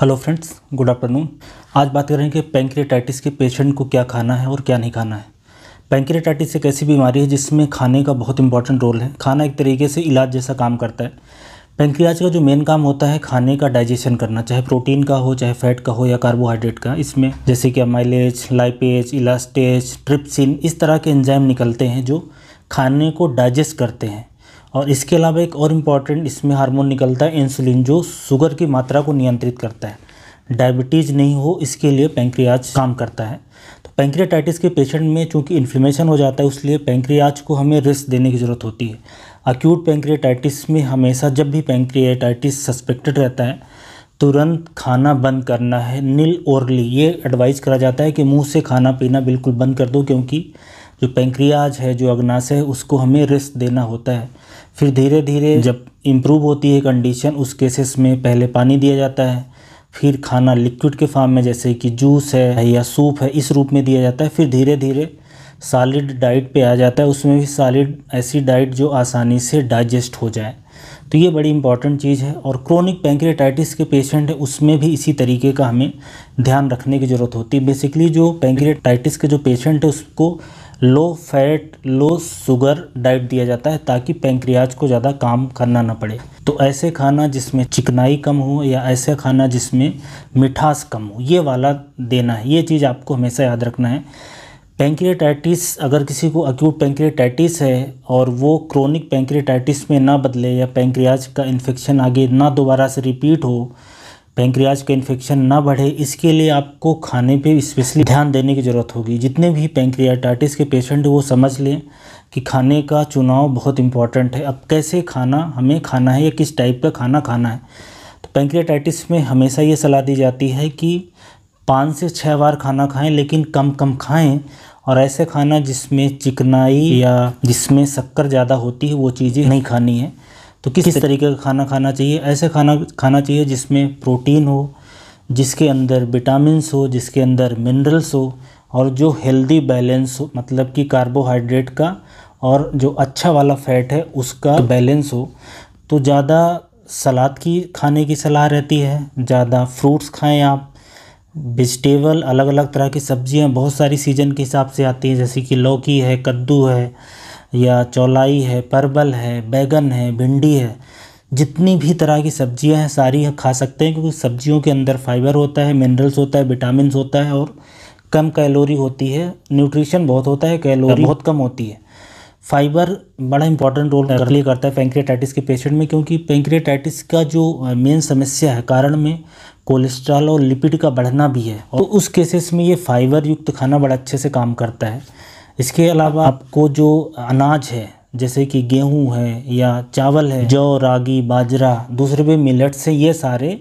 Hello friends good afternoon आज बात करेंगे कि पेंक्रेटाइटिस के पेशेंट को क्या खाना है और क्या नहीं खाना है पेंक्रेटाइटिस एक ऐसी बीमारी है जिसमें खाने का बहुत इंपॉर्टेंट रोल है खाना एक तरीके से इलाज जैसा काम करता है पेंक्रियाज का जो मेन काम होता है खाने का डाइजेशन करना चाहे प्रोटीन का हो चाहे फैट का हो या कार्बोहाइड्रेट का इसमें जैसे कि माइलेज लाइपेज इलास्टेज ट्रिप्सिन इस तरह के एंजाइम निकलते हैं जो खाने को डाइजेस्ट करते हैं और इसके अलावा एक और इम्पॉर्टेंट इसमें हार्मोन निकलता है इंसुलिन जो शुगर की मात्रा को नियंत्रित करता है डायबिटीज़ नहीं हो इसके लिए पेंक्रियाज काम करता है तो पेंक्रियाटाइटिस के पेशेंट में चूँकि इन्फ्लेमेशन हो जाता है उसलिए पेंक्रियाज को हमें रिस्क देने की ज़रूरत होती है अक्यूट पेंक्रियाटाइटिस में हमेशा जब भी पेंक्रियाटाइटिस सस्पेक्टेड रहता है तुरंत खाना बंद करना है नील ओरली ये एडवाइस करा जाता है कि मुंह से खाना पीना बिल्कुल बंद कर दो क्योंकि जो पेंक्रियाज है जो अग्नाश है उसको हमें रिस्क देना होता है फिर धीरे धीरे जब इम्प्रूव होती है कंडीशन उस केसेस में पहले पानी दिया जाता है फिर खाना लिक्विड के फॉर्म में जैसे कि जूस है या सूप है इस रूप में दिया जाता है फिर धीरे धीरे सॉलिड डाइट पे आ जाता है उसमें भी सॉलिड ऐसी डाइट जो आसानी से डाइजेस्ट हो जाए तो ये बड़ी इंपॉर्टेंट चीज़ है और क्रोनिक पेंक्रेटाइटिस के पेशेंट है उसमें भी इसी तरीके का हमें ध्यान रखने की ज़रूरत होती है बेसिकली जो पेंक्रेटाइटिस के जो पेशेंट है उसको low fat low sugar diet दिया जाता है ताकि पेंक्रियाज को ज़्यादा काम करना ना पड़े तो ऐसे खाना जिसमें चिकनाई कम हो या ऐसे खाना जिसमें मिठास कम हो ये वाला देना है ये चीज़ आपको हमेशा याद रखना है पेंक्रियाटाइटिस अगर किसी को अक्यूट पेंक्रियाटाइटिस है और वो क्रोनिक पेंक्रियाटाइटिस में ना बदले या पेंक्रियाज का इन्फेक्शन आगे ना दोबारा से रिपीट हो पेंक्रियाज का इन्फेक्शन ना बढ़े इसके लिए आपको खाने पे स्पेशली ध्यान देने की ज़रूरत होगी जितने भी पेंक्रियाटाइटिस के पेशेंट वो समझ लें कि खाने का चुनाव बहुत इम्पॉर्टेंट है अब कैसे खाना हमें खाना है या किस टाइप का खाना खाना है तो पेंक्रियाटाइटिस में हमेशा ये सलाह दी जाती है कि पाँच से छः बार खाना खाएँ लेकिन कम कम खाएँ और ऐसे खाना जिसमें चिकनाई या जिसमें शक्कर ज़्यादा होती है वो चीज़ें नहीं खानी है तो किस तरीके का खाना खाना चाहिए ऐसे खाना खाना चाहिए जिसमें प्रोटीन हो जिसके अंदर विटामिनस हो जिसके अंदर मिनरल्स हो और जो हेल्दी बैलेंस हो मतलब कि कार्बोहाइड्रेट का और जो अच्छा वाला फैट है उसका बैलेंस हो तो ज़्यादा सलाद की खाने की सलाह रहती है ज़्यादा फ्रूट्स खाएं आप वेजिटेबल अलग अलग तरह की सब्जियां बहुत सारी सीजन के हिसाब से आती हैं जैसे कि लौकी है कद्दू है या चौलाई है परबल है बैगन है भिंडी है जितनी भी तरह की सब्जियां हैं सारी खा सकते हैं क्योंकि सब्जियों के अंदर फाइबर होता है मिनरल्स होता है विटामिन होता है और कम कैलोरी होती है न्यूट्रिशन बहुत होता है कैलोरी बहुत कम होती है फाइबर बड़ा इंपॉर्टेंट रोल प्ले करता है पेंक्रियाटाइटिस के पेशेंट में क्योंकि पेंक्रियाटाइटिस का जो मेन समस्या है कारण में कोलेस्ट्रॉल और लिपिड का बढ़ना भी है और उस केसेस में ये फाइबर युक्त खाना बड़ा अच्छे से काम करता है इसके अलावा आपको जो अनाज है जैसे कि गेहूं है या चावल है जौ रागी बाजरा दूसरे भी मिलट्स से ये सारे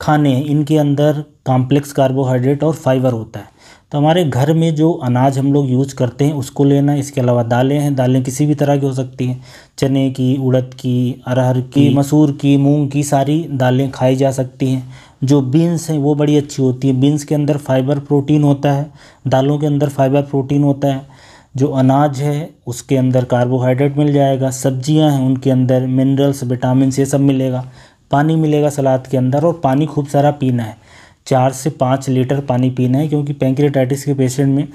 खाने इनके अंदर कॉम्प्लेक्स कार्बोहाइड्रेट और फाइबर होता है तो हमारे घर में जो अनाज हम लोग यूज करते हैं उसको लेना इसके अलावा दालें हैं दालें किसी भी तरह की हो सकती हैं चने की उड़द की अरहर की मसूर की मूंग की सारी दालें खाई जा सकती हैं जो बीन्स हैं वो बड़ी अच्छी होती है बीन्स के अंदर फाइबर प्रोटीन होता है दालों के अंदर फाइबर प्रोटीन होता है जो अनाज है उसके अंदर कार्बोहाइड्रेट मिल जाएगा सब्जियां हैं उनके अंदर मिनरल्स विटामिन ये सब मिलेगा पानी मिलेगा सलाद के अंदर और पानी खूब सारा पीना है चार से पाँच लीटर पानी पीना है क्योंकि पेंक्रेटाइटिस के पेशेंट में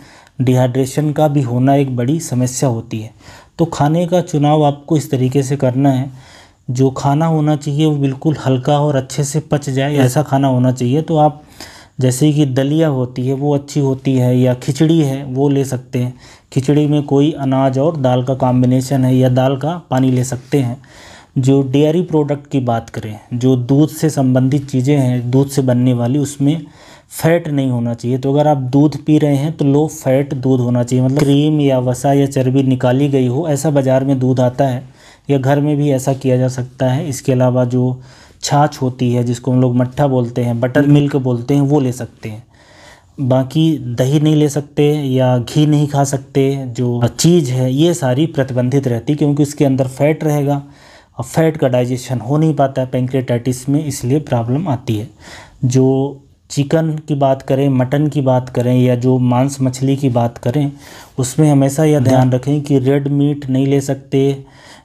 डिहाइड्रेशन का भी होना एक बड़ी समस्या होती है तो खाने का चुनाव आपको इस तरीके से करना है जो खाना होना चाहिए वो बिल्कुल हल्का और अच्छे से पच जाए ऐसा खाना होना चाहिए तो आप जैसे कि दलिया होती है वो अच्छी होती है या खिचड़ी है वो ले सकते हैं खिचड़ी में कोई अनाज और दाल का कॉम्बिनेशन है या दाल का पानी ले सकते हैं जो डेयरी प्रोडक्ट की बात करें जो दूध से संबंधित चीज़ें हैं दूध से बनने वाली उसमें फैट नहीं होना चाहिए तो अगर आप दूध पी रहे हैं तो लो फैट दूध होना चाहिए मतलब क्रीम या वसा या चर्बी निकाली गई हो ऐसा बाज़ार में दूध आता है या घर में भी ऐसा किया जा सकता है इसके अलावा जो छाछ होती है जिसको हम लोग मट्ठा बोलते हैं बटर मिल्क बोलते हैं वो ले सकते हैं बाकी दही नहीं ले सकते या घी नहीं खा सकते जो चीज़ है ये सारी प्रतिबंधित रहती क्योंकि इसके अंदर फैट रहेगा और फैट का डाइजेशन हो नहीं पाता है पेंक्रेटाइटिस में इसलिए प्रॉब्लम आती है जो चिकन की बात करें मटन की बात करें या जो मांस मछली की बात करें उसमें हमेशा यह ध्यान हम्म। रखें कि रेड मीट नहीं ले सकते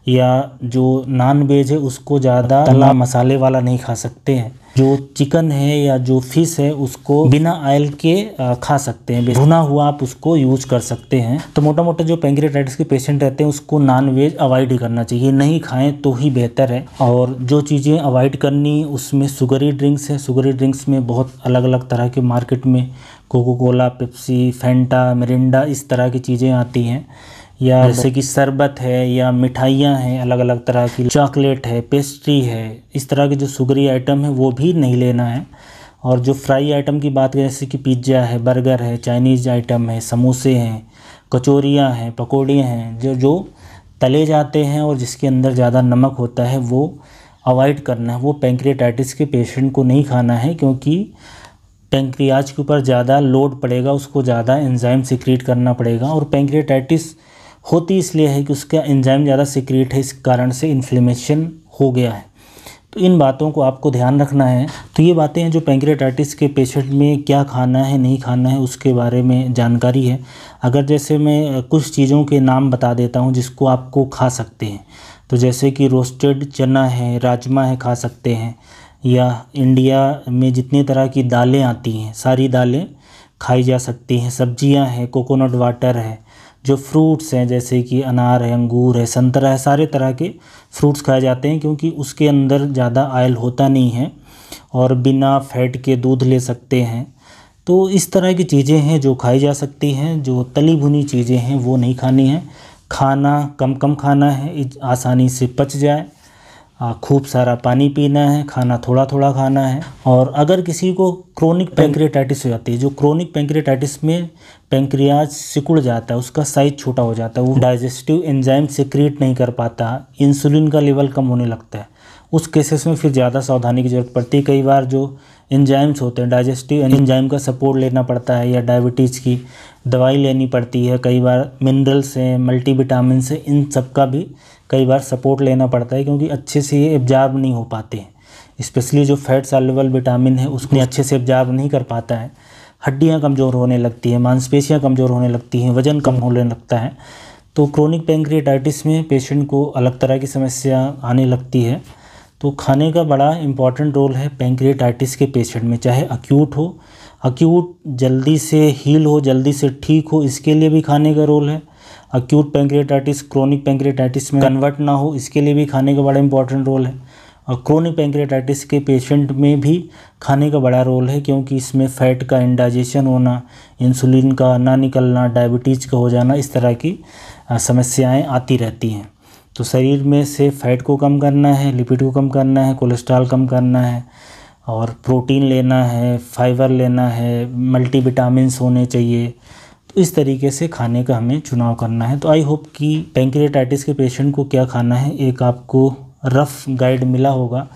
या जो नॉन वेज है उसको ज़्यादा तला मसाले वाला नहीं खा सकते हैं जो चिकन है या जो फिश है उसको बिना ऑयल के खा सकते हैं भुना हुआ आप उसको यूज कर सकते हैं तो मोटा मोटा जो पेंग्रेटाइटिस के पेशेंट रहते हैं उसको नॉन वेज अवॉइड ही करना चाहिए नहीं खाएं तो ही बेहतर है और जो चीज़ें अवॉइड करनी उसमें सुगरी ड्रिंक्स है सुगरी ड्रिंक्स में बहुत अलग अलग तरह के मार्केट में Coca Cola Pepsi Fanta Mirinda इस तरह की चीज़ें आती हैं या जैसे कि शरबत है या मिठाइयाँ हैं अलग अलग तरह की चॉकलेट है पेस्ट्री है इस तरह के जो सुगरी आइटम है वो भी नहीं लेना है और जो फ्राई आइटम की बात करें जैसे कि पिज्ज़ा है बर्गर है चाइनीज़ आइटम है समोसे हैं कचौरियाँ हैं पकौड़ियाँ हैं जो जो तले जाते हैं और जिसके अंदर ज़्यादा नमक होता है वो अवॉइड करना है वो पेंक्रियाटाइटिस के पेशेंट को नहीं खाना है क्योंकि पेंक्रियाज के ऊपर ज़्यादा लोड पड़ेगा उसको ज़्यादा एंजाइम सिक्रीट करना पड़ेगा और पेंक्रियाटाइटिस होती इसलिए है कि उसका एंजाइम ज़्यादा सिक्रिएट है इस कारण से इन्फ्लेमेशन हो गया है तो इन बातों को आपको ध्यान रखना है तो ये बातें हैं जो पेंक्रेटाइटिस के पेशेंट में क्या खाना है नहीं खाना है उसके बारे में जानकारी है अगर जैसे मैं कुछ चीज़ों के नाम बता देता हूँ जिसको आपको खा सकते हैं तो जैसे कि रोस्टेड चना है राजमा है खा सकते हैं या इंडिया में जितनी तरह की दालें आती हैं सारी दालें खाई जा सकती हैं सब्ज़ियाँ हैं कोकोनट वाटर है जो फ्रूट्स हैं जैसे कि अनार है अंगूर है संतरा है सारे तरह के फ्रूट्स खाए जाते हैं क्योंकि उसके अंदर ज़्यादा आयल होता नहीं है और बिना फैट के दूध ले सकते हैं तो इस तरह की चीज़ें हैं जो खाई जा सकती हैं जो तली भुनी चीज़ें हैं वो नहीं खानी हैं खाना कम कम खाना है आसानी से पच जाए खूब सारा पानी पीना है खाना थोड़ा थोड़ा खाना है और अगर किसी को क्रोनिक पेंक्रियाटाइटिस हो जाती है जो क्रोनिक पेंक्रियाटाइटिस में पेंक्रियाज सिकुड़ जाता है उसका साइज छोटा हो जाता है वो डाइजेस्टिव एंजाइम सिक्रिएट नहीं कर पाता इंसुलिन का लेवल कम होने लगता है उस केसेस में फिर ज़्यादा सावधानी की ज़रूरत पड़ती है कई बार जो एंजाइम्स होते हैं डाइजेस्टिव एंजाइम का सपोर्ट लेना पड़ता है या डायबिटीज़ की दवाई लेनी पड़ती है कई बार मिनरल्स हैं मल्टी विटामिन से इन सब का भी कई बार सपोर्ट लेना पड़ता है क्योंकि अच्छे से ये एब्जॉर्ब नहीं हो पाते हैं स्पेशली जो फैट सॉल्युबल विटामिन है उसने अच्छे से एब्जॉर्ब नहीं कर पाता है हड्डियाँ कमज़ोर होने लगती हैं मांसपेशियाँ कमज़ोर होने लगती हैं वजन कम होने लगता है तो क्रोनिक पेंक्रियाटाइटिस में पेशेंट को अलग तरह की समस्या आने लगती है तो खाने का बड़ा इम्पॉर्टेंट रोल है पेंक्रियाटाइटिस के पेशेंट में चाहे अक्यूट हो अक्यूट जल्दी से हील हो जल्दी से ठीक हो इसके लिए भी खाने का रोल है अक्यूट पेंक्रियाटाइटिस क्रोनिक पेंक्रियाटाइटिस में कन्वर्ट ना हो इसके लिए भी खाने का बड़ा इंपॉर्टेंट रोल है और क्रोनिक पेंक्रियाटाइटिस के पेशेंट में भी खाने का बड़ा रोल है क्योंकि इसमें फैट का इंडाइजेशन होना इंसुलिन का ना निकलना डायबिटीज़ का हो जाना इस तरह की समस्याएं आती रहती हैं तो शरीर में से फैट को कम करना है लिपिड को कम करना है कोलेस्ट्रॉल कम करना है और प्रोटीन लेना है फाइबर लेना है मल्टी होने चाहिए तो इस तरीके से खाने का हमें चुनाव करना है तो आई होप कि पेंक्रियाटाइटिस के पेशेंट को क्या खाना है एक आपको रफ़ गाइड मिला होगा